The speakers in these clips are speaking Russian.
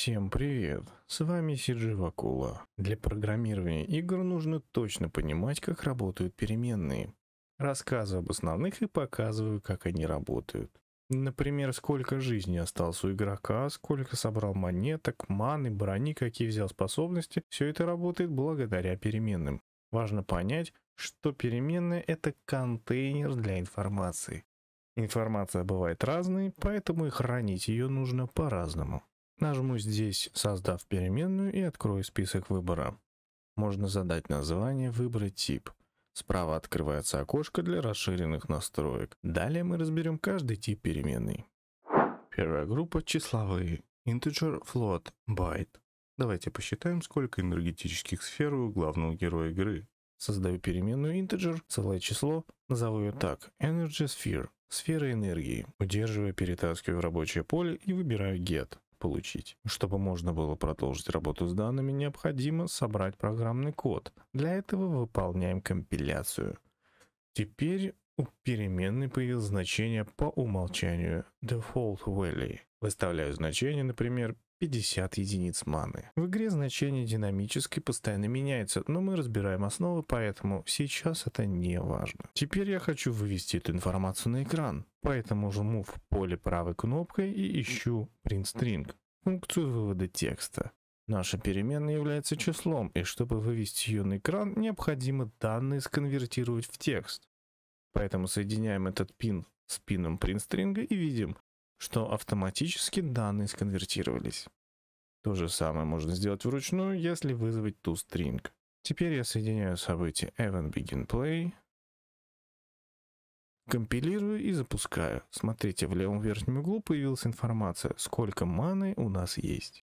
Всем привет, с вами Сиджи Вакула. Для программирования игр нужно точно понимать, как работают переменные. Рассказываю об основных и показываю, как они работают. Например, сколько жизни осталось у игрока, сколько собрал монеток, маны, брони, какие взял способности, все это работает благодаря переменным. Важно понять, что переменная — это контейнер для информации. Информация бывает разной, поэтому и хранить ее нужно по-разному. Нажму здесь «Создав переменную» и открою список выбора. Можно задать название, выбрать тип. Справа открывается окошко для расширенных настроек. Далее мы разберем каждый тип переменной. Первая группа — числовые. Integer, float, byte. Давайте посчитаем, сколько энергетических сфер у главного героя игры. Создаю переменную integer, целое число, назову ее так, energy sphere, сфера энергии. Удерживая, перетаскиваю в рабочее поле и выбираю get получить. Чтобы можно было продолжить работу с данными, необходимо собрать программный код. Для этого выполняем компиляцию. Теперь у переменной появилось значение по умолчанию default value. Выставляю значение, например, 50 единиц маны. В игре значения динамически постоянно меняются, но мы разбираем основы, поэтому сейчас это не важно. Теперь я хочу вывести эту информацию на экран, поэтому жму в поле правой кнопкой и ищу printString, функцию вывода текста. Наша переменная является числом, и чтобы вывести ее на экран, необходимо данные сконвертировать в текст. Поэтому соединяем этот пин с пином printString и видим, что автоматически данные сконвертировались. То же самое можно сделать вручную, если вызвать ту toString. Теперь я соединяю события event begin play, компилирую и запускаю. Смотрите, в левом верхнем углу появилась информация, сколько маны у нас есть.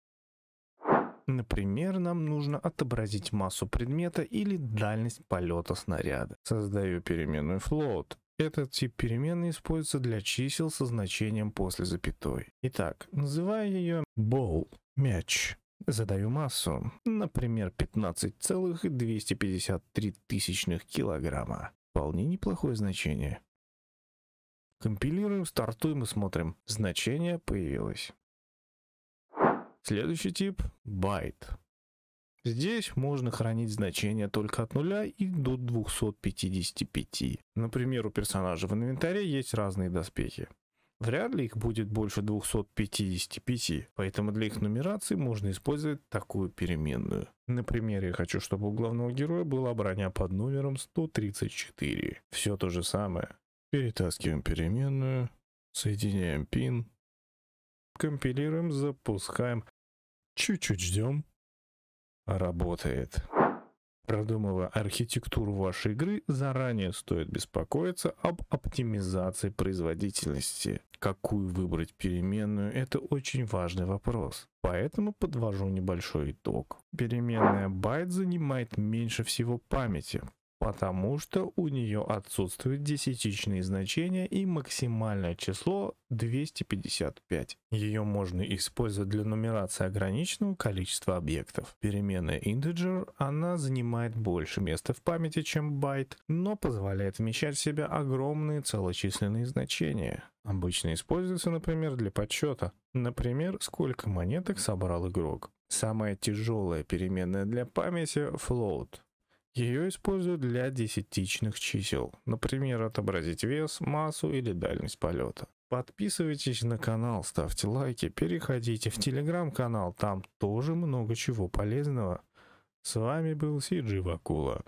Например, нам нужно отобразить массу предмета или дальность полета снаряда. Создаю переменную float. Этот тип переменной используется для чисел со значением после запятой. Итак, называю ее ball, мяч, задаю массу, например, 15,253 тысячных килограмма. Вполне неплохое значение. Компилируем, стартуем и смотрим. Значение появилось. Следующий тип – байт. Здесь можно хранить значения только от 0 и до 255. Например, у персонажа в инвентаре есть разные доспехи. Вряд ли их будет больше 255, поэтому для их нумерации можно использовать такую переменную. Например, я хочу, чтобы у главного героя была броня под номером 134. Все то же самое. Перетаскиваем переменную, соединяем пин, компилируем, запускаем, чуть-чуть ждем, работает. Продумывая архитектуру вашей игры, заранее стоит беспокоиться об оптимизации производительности. Какую выбрать переменную – это очень важный вопрос. Поэтому подвожу небольшой итог. Переменная байт занимает меньше всего памяти, потому что у нее отсутствуют десятичные значения и максимальное число 255. Ее можно использовать для нумерации ограниченного количества объектов. Переменная integer, она занимает больше места в памяти, чем байт, но позволяет вмещать в себя огромные целочисленные значения. Обычно используется, например, для подсчета. Например, сколько монеток собрал игрок. Самая тяжелая переменная для памяти — float — ее используют для десятичных чисел, например, отобразить вес, массу или дальность полета. Подписывайтесь на канал, ставьте лайки, переходите в телеграм-канал, там тоже много чего полезного. С вами был Сиджи Вакула.